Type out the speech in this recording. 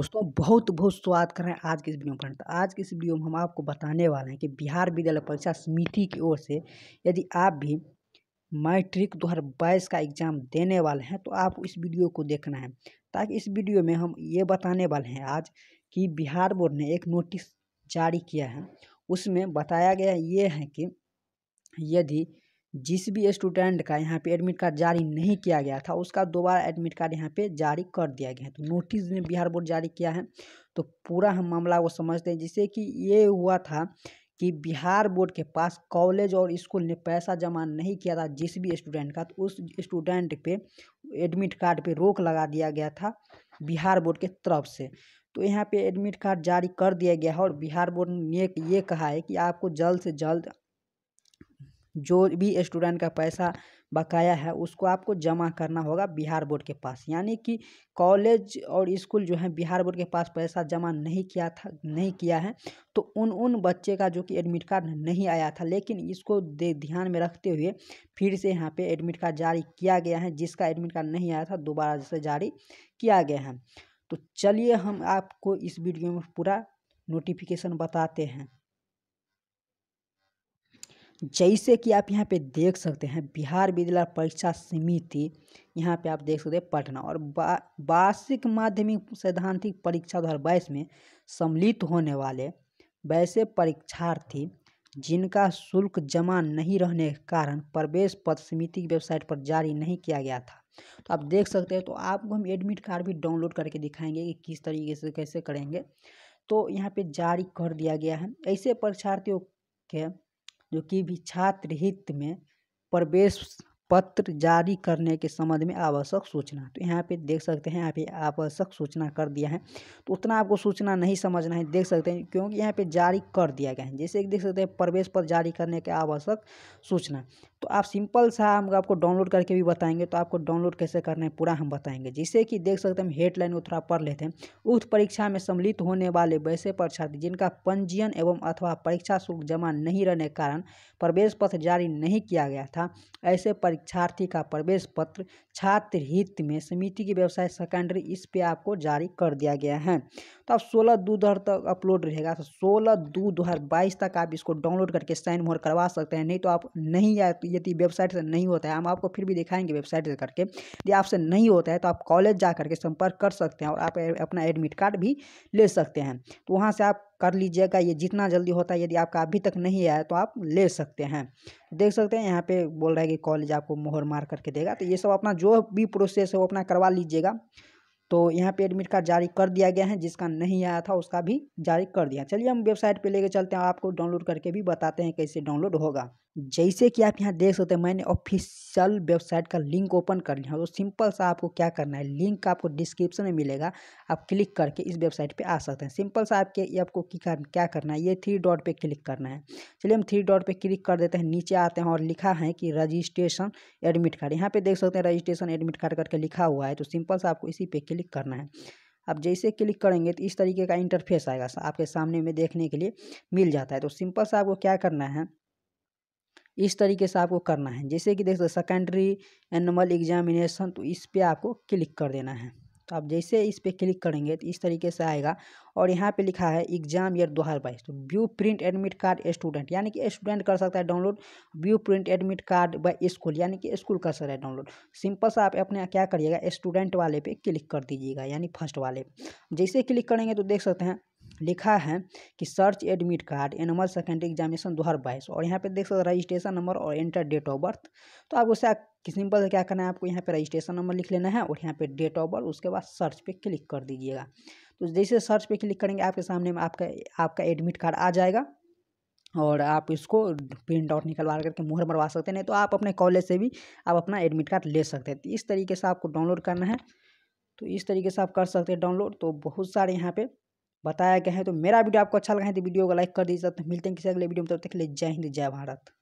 दोस्तों बहुत बहुत स्वागत कर रहे हैं आज के इस वीडियो में तो आज के इस वीडियो में हम आपको बताने वाले हैं कि बिहार विद्यालय परीक्षा समिति की ओर से यदि आप भी मैट्रिक बाईस का एग्ज़ाम देने वाले हैं तो आपको इस वीडियो को देखना है ताकि इस वीडियो में हम ये बताने वाले हैं आज कि बिहार बोर्ड ने एक नोटिस जारी किया है उसमें बताया गया ये है कि यदि जिस भी स्टूडेंट का यहाँ पे एडमिट कार्ड जारी नहीं किया गया था उसका दोबारा एडमिट कार्ड यहाँ पे जारी कर दिया गया है तो नोटिस में बिहार बोर्ड जारी किया है तो पूरा हम मामला वो समझते हैं जिससे कि ये हुआ था कि बिहार बोर्ड के पास कॉलेज और स्कूल ने पैसा जमा नहीं किया था जिस भी स्टूडेंट का तो उस स्टूडेंट पर एडमिट कार्ड पर रोक लगा दिया गया था बिहार बोर्ड के तरफ से तो यहाँ पे एडमिट कार्ड जारी कर दिया गया है और बिहार बोर्ड ने ये कहा है कि आपको जल्द से जल्द जो भी स्टूडेंट का पैसा बकाया है उसको आपको जमा करना होगा बिहार बोर्ड के पास यानी कि कॉलेज और स्कूल जो है बिहार बोर्ड के पास पैसा जमा नहीं किया था नहीं किया है तो उन उन बच्चे का जो कि एडमिट कार्ड नहीं आया था लेकिन इसको ध्यान में रखते हुए फिर से यहाँ पे एडमिट कार्ड जारी किया गया है जिसका एडमिट कार्ड नहीं आया था दोबारा से जारी किया गया है तो चलिए हम आपको इस वीडियो में पूरा नोटिफिकेशन बताते हैं जैसे कि आप यहाँ पे देख सकते हैं बिहार विद्यालय परीक्षा समिति यहाँ पे आप देख सकते हैं पटना और वार्षिक बा, माध्यमिक सैद्धांतिक परीक्षा दो में सम्मिलित होने वाले वैसे परीक्षार्थी जिनका शुल्क जमा नहीं रहने के कारण प्रवेश पत्र समिति की वेबसाइट पर जारी नहीं किया गया था तो आप देख सकते हैं तो आपको हम एडमिट कार्ड भी डाउनलोड करके दिखाएंगे कि किस तरीके से कैसे करेंगे तो यहाँ पे जारी कर दिया गया है ऐसे परीक्षार्थियों के जो कि भी छात्र हित में प्रवेश पत्र जारी करने के संबंध में आवश्यक सूचना तो यहाँ पे देख सकते हैं यहाँ पे आवश्यक सूचना कर दिया है तो उतना आपको सूचना नहीं समझना है देख सकते हैं क्योंकि यहाँ पे जारी कर दिया गया है जैसे देख सकते हैं प्रवेश पत्र जारी करने के आवश्यक सूचना तो आप सिंपल सा हम आपको डाउनलोड करके भी बताएंगे तो आपको डाउनलोड कैसे करना है पूरा हम बताएंगे जिससे कि देख सकते हैं हम हेडलाइन को थोड़ा पढ़ लेते हैं उक्त परीक्षा में सम्मिलित होने वाले वैसे परीक्षार्थी जिनका पंजीयन एवं अथवा परीक्षा शुल्क जमा नहीं रहने के कारण प्रवेश पत्र जारी नहीं किया गया था ऐसे परीक्षा परीक्षार्थी का प्रवेश पत्र छात्र हित में समिति की वेबसाइट सेकेंडरी इस पे आपको जारी कर दिया गया है तो आप सोलह दो दो तक अपलोड रहेगा तो सोलह दो दो हज़ार बाईस तक आप इसको डाउनलोड करके साइन मोहर करवा सकते हैं नहीं तो आप नहीं तो यदि वेबसाइट से नहीं होता है हम आपको फिर भी दिखाएंगे वेबसाइट से करके यदि आपसे नहीं होता है तो आप कॉलेज जा करके संपर्क कर सकते हैं और आप अपना एडमिट कार्ड भी ले सकते हैं तो वहाँ से आप कर लीजिएगा ये जितना जल्दी होता है यदि आपका अभी तक नहीं आया तो आप ले सकते हैं देख सकते हैं यहाँ पे बोल रहा है कि कॉलेज आपको मोहर मार करके देगा तो ये सब अपना जो भी प्रोसेस है वो अपना करवा लीजिएगा तो यहाँ पे एडमिट कार्ड जारी कर दिया गया है जिसका नहीं आया था उसका भी जारी कर दिया चलिए हम वेबसाइट पे लेके चलते हैं आपको डाउनलोड करके भी बताते हैं कैसे डाउनलोड होगा जैसे कि आप यहाँ देख सकते हैं मैंने ऑफिशियल वेबसाइट का लिंक ओपन कर लिया है तो सिंपल सा आपको क्या करना है लिंक आपको डिस्क्रिप्शन में मिलेगा आप क्लिक करके इस वेबसाइट पे आ सकते हैं सिंपल सा आपके ये आपको क्या करना है ये थ्री डॉट पे क्लिक करना है चलिए हम थ्री डॉट पे क्लिक कर देते हैं नीचे आते हैं और लिखा है कि रजिस्ट्रेशन एडमिट कार्ड यहाँ पर देख सकते हैं रजिस्ट्रेशन एडमिट कार्ड करके लिखा हुआ है तो सिंपल सा आपको इसी पर क्लिक करना है आप जैसे क्लिक करेंगे तो इस तरीके का इंटरफेस आएगा आपके सामने में देखने के लिए मिल जाता है तो सिंपल सा आपको क्या करना है इस तरीके से आपको करना है जैसे कि देख सकते सेकेंडरी एनुअल एग्जामिनेशन तो इस पर आपको क्लिक कर देना है तो आप जैसे इस पर क्लिक करेंगे तो इस तरीके से आएगा और यहाँ पे लिखा है एग्जाम ईयर दो हज़ार बाईस तो view print admit card student यानी कि स्टूडेंट कर सकता है download view print admit card by school यानी कि स्कूल कर सकता है डाउनलोड सिंपल सा आप अपने क्या करिएगा स्टूडेंट वाले पे क्लिक कर दीजिएगा यानी फर्स्ट वाले जैसे क्लिक करेंगे तो देख सकते हैं लिखा है कि search admit card animal secondary examination दो हज़ार बाईस और यहाँ पे देख सकते हो रजिस्ट्रेशन नंबर और एंटर डेट ऑफ बर्थ तो आपको उससे सिंपल से क्या करना है आपको यहाँ पे रजिस्ट्रेशन नंबर लिख लेना है और यहाँ पे डेट ऑफ बर्थ उसके बाद सर्च पे क्लिक कर दीजिएगा तो जैसे सर्च पे क्लिक करेंगे आपके सामने में आपका आपका एडमिट कार्ड आ जाएगा और आप इसको प्रिंट आउट निकलवा करके मुहर मरवा सकते हैं नहीं तो आप अपने कॉलेज से भी आप अपना एडमिट कार्ड ले सकते हैं तो इस तरीके से आपको डाउनलोड करना है तो इस तरीके से आप कर सकते हैं डाउनलोड तो बहुत सारे यहाँ पे बताया गया है तो मेरा वीडियो आपको अच्छा लगा है तो वीडियो को लाइक कर दीजिए तो मिलते हैं किसी अगले वीडियो में तब तक ले जय हिंद जय भारत